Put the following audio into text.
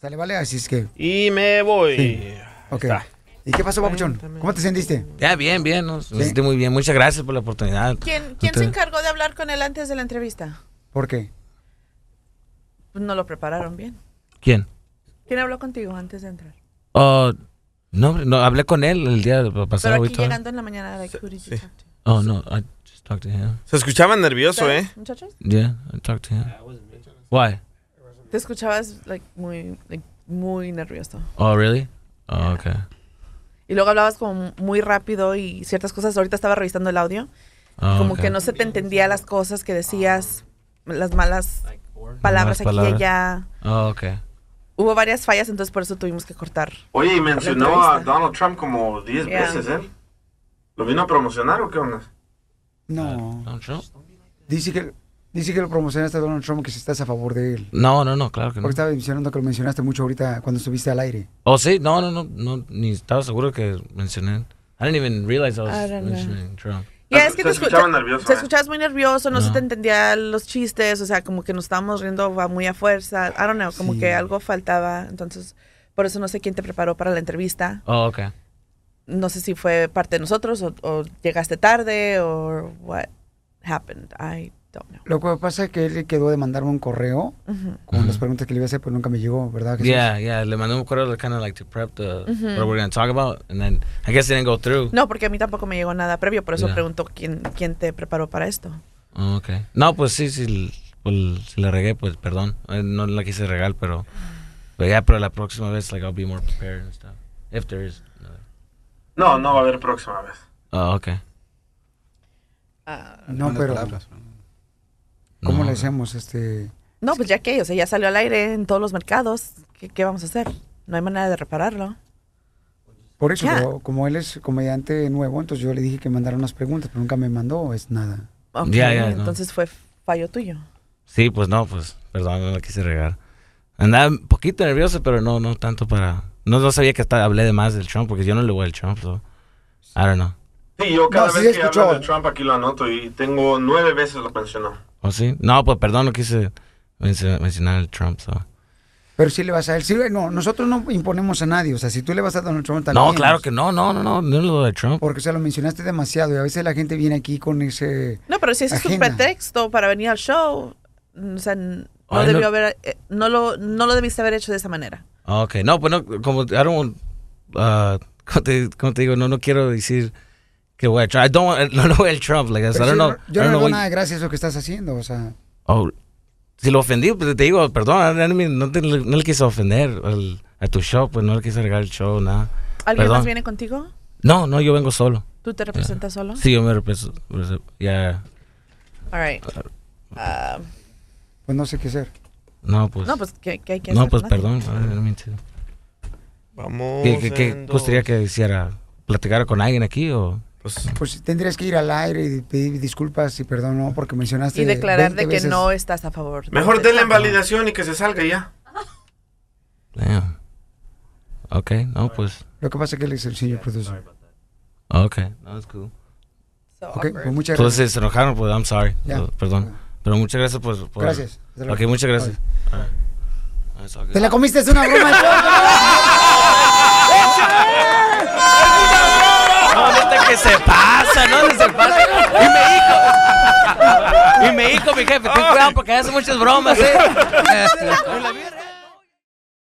Sale, vale, así es que. Y me voy. Ok. ¿Y qué pasó, Papuchón? ¿Cómo te sentiste? Ya, bien, bien. Nos, sentí muy bien. Muchas gracias por la oportunidad. ¿Quién, quién se encargó de hablar con él antes de la entrevista? ¿Por qué? Pues no lo prepararon bien. ¿Quién? ¿Quién habló contigo antes de entrar? Uh, no, no, hablé con él el día pasado. Pero aquí llegando en la mañana, de la sí. Oh, no, I just talked to him. Se escuchaba nervioso, ¿eh? ¿Muchachos? Yeah, I talked to him. Why? Te escuchabas like, muy, muy nervioso. Oh, really? Oh, okay. Y luego hablabas como muy rápido y ciertas cosas. Ahorita estaba revisando el audio. Oh, como que no se te entendía las cosas que decías, las malas palabras aquí y allá. Oh, okay. Hubo varias fallas, entonces por eso tuvimos que cortar. Oye, y mencionó a Donald Trump como 10 veces, ¿eh? ¿Lo vino a promocionar o qué onda? No. Dice que Dice que lo promocionaste a Donald Trump, que si estás a favor de él. No, no, no, claro que no. Porque estaba mencionando que lo mencionaste mucho ahorita cuando estuviste al aire. Oh, sí, no, no, no, no ni estaba seguro que mencioné. I didn't even realize I was mentioning Trump. Ya, es ah, que te, escuchaba nervioso, te, eh. muy nervioso, no, se te entendía los chistes, o sea, como que nos estábamos riendo muy a fuerza. I don't know, como que algo faltaba. Entonces, por eso no sé quién te preparó para la entrevista. Oh, ok. No sé si fue parte de nosotros o, o llegaste tarde o what happened. I lo que pasa es que él quedó de mandarme un correo con las preguntas que le iba a hacer, pero nunca me llegó, ¿verdad? Jesús? Yeah, le mandé un correo kind of like to prep the, uh -huh. what we're going to talk about, and then I guess it didn't go through. No, porque a mí tampoco me llegó nada previo, por eso pregunto quién, quién te preparó para esto. Oh, ok. No, pues sí, sí, pues, si la regué, pues perdón. Eh, no la quise regar, pero, pero ya, pero la próxima vez, like, I'll be more prepared and stuff. If there is No, no va a haber próxima vez. Ah, oh, ok. no, pero... ¿Cómo le hacemos este...? No, pues ya que, o sea, ya salió al aire en todos los mercados. ¿Qué, vamos a hacer? No hay manera de repararlo. Por eso, como él es comediante nuevo, entonces yo le dije que mandara unas preguntas, pero nunca me mandó, es nada. Ya, ya. entonces fue fallo tuyo. Sí, pues no, pues, perdón, no la quise regar. Andaba un poquito nervioso, pero no, no tanto para... No, no sabía que hasta hablé de más del Trump, porque yo no le voy al Trump, so. I don't know. Sí, yo cada vez que hablo de Trump aquí lo anoto y tengo nueve veces lo mencionó. No, pues perdón, no quise mencionar el Trump. Pero si le vas a él. Sí, no, nosotros no imponemos a nadie. O sea, si tú le vas a Donald Trump también. No, claro que no, no, no, no, no lo de Trump. Porque se lo mencionaste demasiado y a veces la gente viene aquí con ese. No, pero si ese es un pretexto para venir al show, mm, o sea, no debió haber. Eh, no lo, no lo debiste haber hecho de esa manera. Ok, no, pues no, como. I uh, te, te digo, no, no quiero decir que voy a no lo voy Trump. Like, I don't know, yo no le nada de gracia lo que estás haciendo, o sea. Oh, si lo ofendí, pues te digo, perdón, no, no le quise ofender a tu show, pues no le quise agregar el show, nada. ¿Alguien más viene contigo? No, no, yo vengo solo. ¿Tú te representas solo? Sí, yo me represento. Ya. All right. Ah. pues no sé qué hacer. No, pues. No, pues, ¿qué, qué hay que no, hacer? Pues, no, pues, perdón. Vamos. ¿Qué, qué, qué gustaría que hiciera? ¿Platicara con alguien aquí o.? Pues, pues, tendrías que ir al aire y pedir disculpas y perdón, no, porque mencionaste. Y declarar de que no estás a favor. Mejor la invalidación y que se salga ya. Damn. Ok, no, pues. Lo que pasa es que él es el señor productor. Ok, no, es cool. Ok, pues muchas pues, gracias. Entonces se enojaron, pues I'm sorry. Pues, perdón. Ah. Pero muchas gracias pues Gracias. Ok, muchas gracias. Te la comiste, es una broma. se pasa, ¿no? se pasa. Y me dijo, y me dijo mi jefe, ten cuidado porque hace muchas bromas, ¿eh?